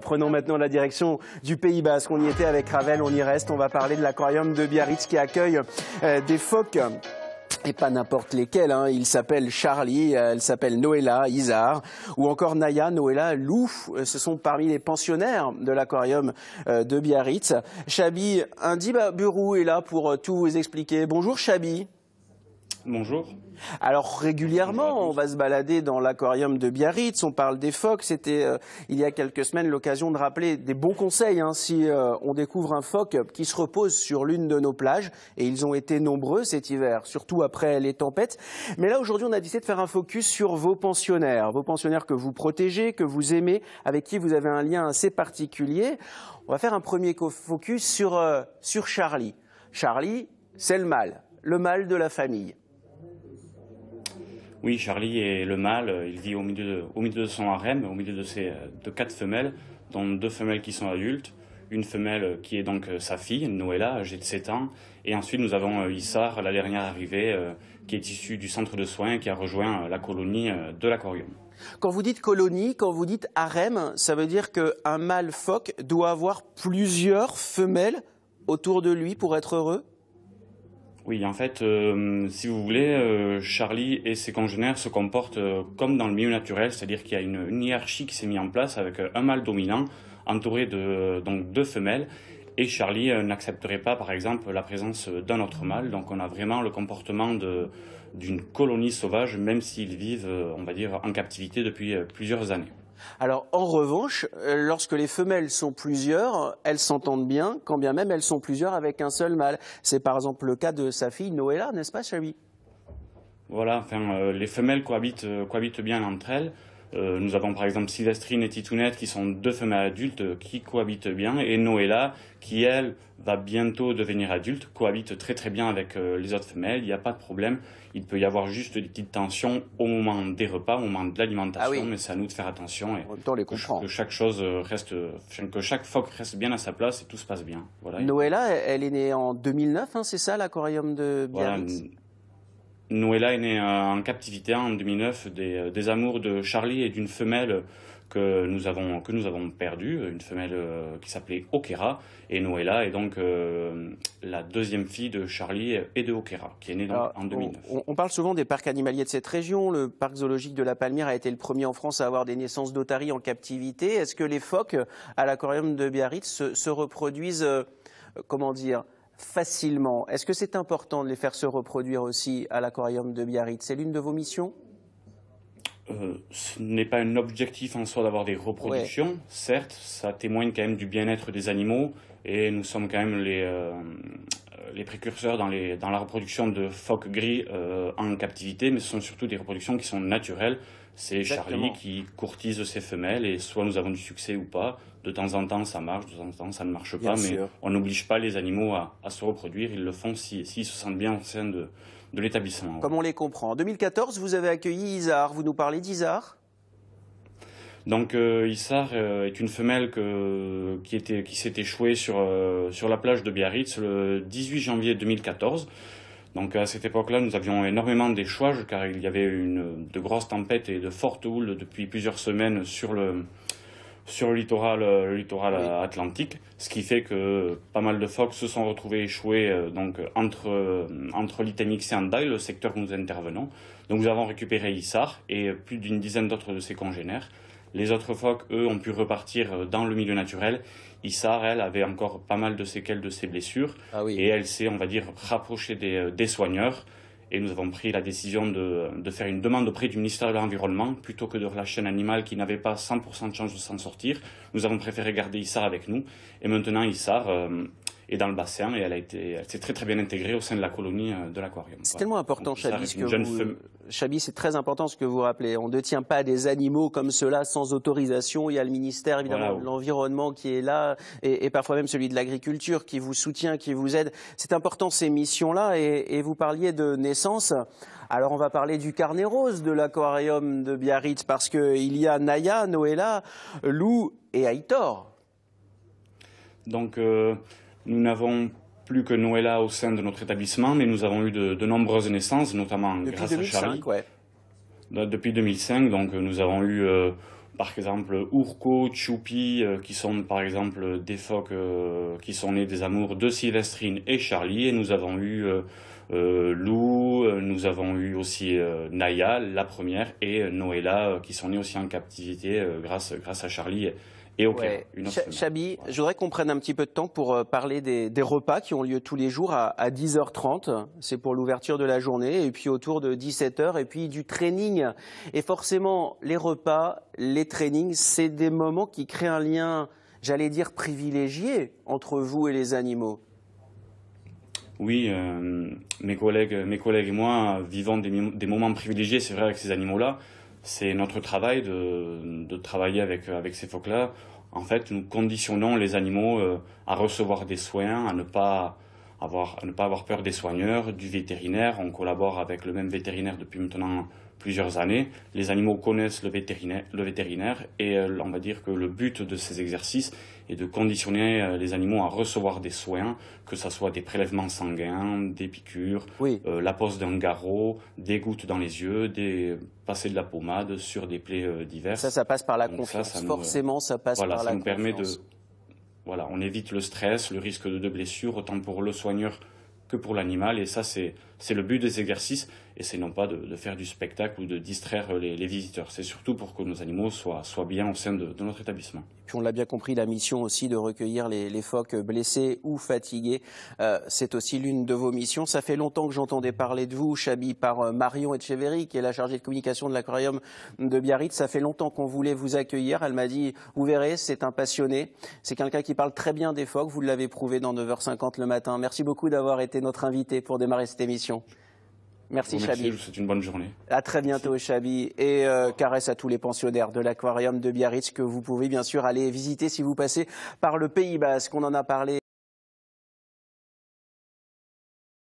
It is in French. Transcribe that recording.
Prenons maintenant la direction du Pays Basque. On y était avec Ravel, on y reste. On va parler de l'aquarium de Biarritz qui accueille euh, des phoques et pas n'importe lesquels. Hein. Il s'appelle Charlie, euh, elle s'appelle Noëlla, Isar, ou encore Naya, Noëlla, Lou. Euh, ce sont parmi les pensionnaires de l'aquarium de Biarritz. Chabi Indi Burou est là pour tout vous expliquer. Bonjour Chabi. Bonjour. Alors régulièrement, on va se balader dans l'aquarium de Biarritz, on parle des phoques. C'était euh, il y a quelques semaines l'occasion de rappeler des bons conseils hein, si euh, on découvre un phoque qui se repose sur l'une de nos plages. Et ils ont été nombreux cet hiver, surtout après les tempêtes. Mais là aujourd'hui, on a décidé de faire un focus sur vos pensionnaires, vos pensionnaires que vous protégez, que vous aimez, avec qui vous avez un lien assez particulier. On va faire un premier focus sur, euh, sur Charlie. Charlie, c'est le mal, le mal de la famille. Oui, Charlie est le mâle, il vit au milieu de, son harem, au milieu de, ses, quatre femelles, dont deux femelles qui sont adultes, une femelle qui est donc euh, sa fille, Noëlla, âgée de 7 ans, et ensuite nous avons euh, Issar, la dernière arrivée, euh, qui est issue du centre de soins et qui a rejoint la colonie de l'aquarium. Quand vous dites colonie, quand vous dites harem, ça veut dire qu'un mâle phoque doit avoir plusieurs femelles autour de lui pour être heureux oui, en fait, euh, si vous voulez, euh, Charlie et ses congénères se comportent euh, comme dans le milieu naturel, c'est-à-dire qu'il y a une, hiérarchie qui s'est mise en place avec un mâle dominant entouré de donc deux femelles. Et Charlie n'accepterait pas, par exemple, la présence d'un autre mâle. Donc, on a vraiment le comportement d'une colonie sauvage, même s'ils vivent, on va dire, en captivité depuis plusieurs années. Alors en revanche, euh, lorsque les femelles sont plusieurs, elles s'entendent bien, quand bien même elles sont plusieurs avec un seul mâle. C'est par exemple le cas de sa fille Noëlla, n'est-ce pas, Chabi Voilà, enfin, euh, les femelles cohabitent, euh, cohabitent bien entre elles. Euh, nous avons par exemple Sylvestrine et Titounette qui sont deux femelles adultes qui cohabitent bien et Noëlla qui elle va bientôt devenir adulte cohabite très très bien avec euh, les autres femelles, il n'y a pas de problème. Il peut y avoir juste des petites tensions au moment des repas, au moment de l'alimentation, ah mais c'est à nous de faire attention et les que, chaque chose reste, que chaque phoque reste bien à sa place et tout se passe bien. Voilà. Noëlla, elle est née en 2009, hein, c'est ça l'aquarium de Biarritz Noëlla est née euh, en captivité en 2009 euh, des, amours de Charlie et d'une femelle que nous avons, que avons perdue, une femelle euh, qui s'appelait Okera. Et Noëlla est donc la deuxième fille de Charlie et de Okera, qui est née ah, en 2009. On, parle souvent des parcs animaliers de cette région. Le parc zoologique de la Palmyre a été le premier en France à avoir des naissances d'otaries en captivité. Est-ce que les phoques à l'aquarium de Biarritz se, reproduisent, comment dire, facilement. Est-ce que c'est important de les faire se reproduire aussi à l'aquarium de Biarritz C'est l'une de vos missions euh, ce n'est pas un objectif en soi d'avoir des reproductions, certes, ça témoigne quand même du bien-être des animaux et nous sommes quand même les, euh, euh, les précurseurs dans, les, dans la reproduction de phoques gris euh, en captivité, mais ce sont surtout des reproductions qui sont naturelles. C'est Charlie qui courtise ses femelles et soit nous avons du succès ou pas. De temps en temps, ça marche, de temps en temps, ça ne marche pas, mais on n'oblige pas les animaux à, se reproduire. Ils le font s'ils se sentent bien au sein de, de l'établissement. Comme on les comprend. En 2014, vous avez accueilli Isard. Vous nous parlez d'Isard donc euh, Issar euh, est une femelle qui, s'est échouée euh, sur, la plage de Biarritz le 18 janvier 2014. Donc à cette époque-là, nous avions énormément d'échouages car il y avait de grosses tempêtes et de fortes houles depuis plusieurs semaines sur le, littoral, atlantique, ce qui fait que pas mal de phoques se sont retrouvés échoués entre Litanix entre l'Itamix et Andai, le secteur où nous intervenons. Donc nous avons récupéré Issar et plus d'une dizaine d'autres de ses congénères. Les autres phoques, eux, ont pu repartir euh, dans le milieu naturel. Issar, elle, avait encore pas mal de séquelles de ses blessures. Ah Et elle s'est, on va dire, rapprochée des, euh, soigneurs. Et nous avons pris la décision de, faire une demande auprès du ministère de l'Environnement plutôt que de relâcher un animal qui n'avait pas 100% de chance de s'en sortir. Nous avons préféré garder Issar avec nous. Et maintenant, Issar, euh, et dans le bassin. Et elle, a été, s'est très très bien intégrée au sein de la colonie euh, de l'aquarium. C'est tellement important, Chabi, ce que vous... c'est très important ce que vous rappelez. On ne tient pas des animaux comme cela sans autorisation. Il y a le ministère, évidemment, de l'environnement qui est là, et, parfois même celui de l'agriculture qui vous soutient, qui vous aide. C'est important ces missions-là. Et, vous parliez de naissance. Alors on va parler du carnet rose de l'aquarium de Biarritz parce qu'il y a Naya, Noéla, Lou et Aitor. Donc euh, nous n'avons plus que Noëlla au sein de notre établissement, mais nous avons eu de, nombreuses naissances, notamment grâce à Charlie. depuis 2005, donc nous avons eu euh, par exemple Urco, Choupi, euh, qui sont par exemple des phoques euh, qui sont nés des amours de Sylvestrine et Charlie, et nous avons eu Lou, nous avons eu aussi Naya, la première, et Noëlla, qui sont nés aussi en captivité grâce, grâce à Charlie. Chabi, je voudrais qu'on prenne un petit peu de temps pour euh, parler des, repas qui ont lieu tous les jours à, 10h30. C'est pour l'ouverture de la journée, et puis autour de 17h, et puis du training. Et forcément, les repas, les trainings, c'est des moments qui créent un lien, j'allais dire, privilégié entre vous et les animaux. Oui, euh, mes, collègues, mes collègues et moi euh, vivant des, des moments privilégiés, c'est vrai, avec ces animaux-là c'est notre travail de, travailler euh, avec, ces phoques-là. En fait, nous conditionnons les animaux euh, à recevoir des soins, à à ne pas avoir peur des soigneurs, du vétérinaire. On collabore avec le même vétérinaire depuis maintenant plusieurs années, les animaux connaissent le vétérinaire, le vétérinaire et euh, on va dire que le but de ces exercices est de conditionner euh, les animaux à recevoir des soins, que ce soit des prélèvements sanguins, des piqûres, euh, la pose d'un garrot, des gouttes dans les yeux, des passer de la pommade sur des plaies diverses. Ça, ça passe par la confiance. ça Forcément, ça passe voilà, par ça la nous Permet de, voilà, on évite le stress, le risque de blessures, autant pour le soigneur que pour l'animal. Et ça, c'est c'est le but des exercices et c'est non pas de, faire du spectacle ou de distraire les, visiteurs. C'est surtout pour que nos animaux soient, soient bien au sein de, notre établissement. Puis on l'a bien compris, la mission aussi de recueillir les, phoques blessés ou fatigués, euh, c'est aussi l'une de vos missions. Ça fait longtemps que j'entendais parler de vous, Chabi, par euh, Marion Etcheverry, qui est la chargée de communication de l'aquarium de Biarritz. Ça fait longtemps qu'on voulait vous accueillir. Elle m'a dit, vous verrez, c'est un passionné. C'est quelqu'un qui parle très bien des phoques. Vous l'avez prouvé dans 9h50 le matin. Merci beaucoup d'avoir été notre invité pour démarrer cette émission. Merci je Chabi. souhaite une bonne journée. À très bientôt Chabi et euh, caresse à tous les pensionnaires de l'aquarium de Biarritz que vous pouvez bien sûr aller visiter si vous passez par le Pays Basque. qu'on en a parlé.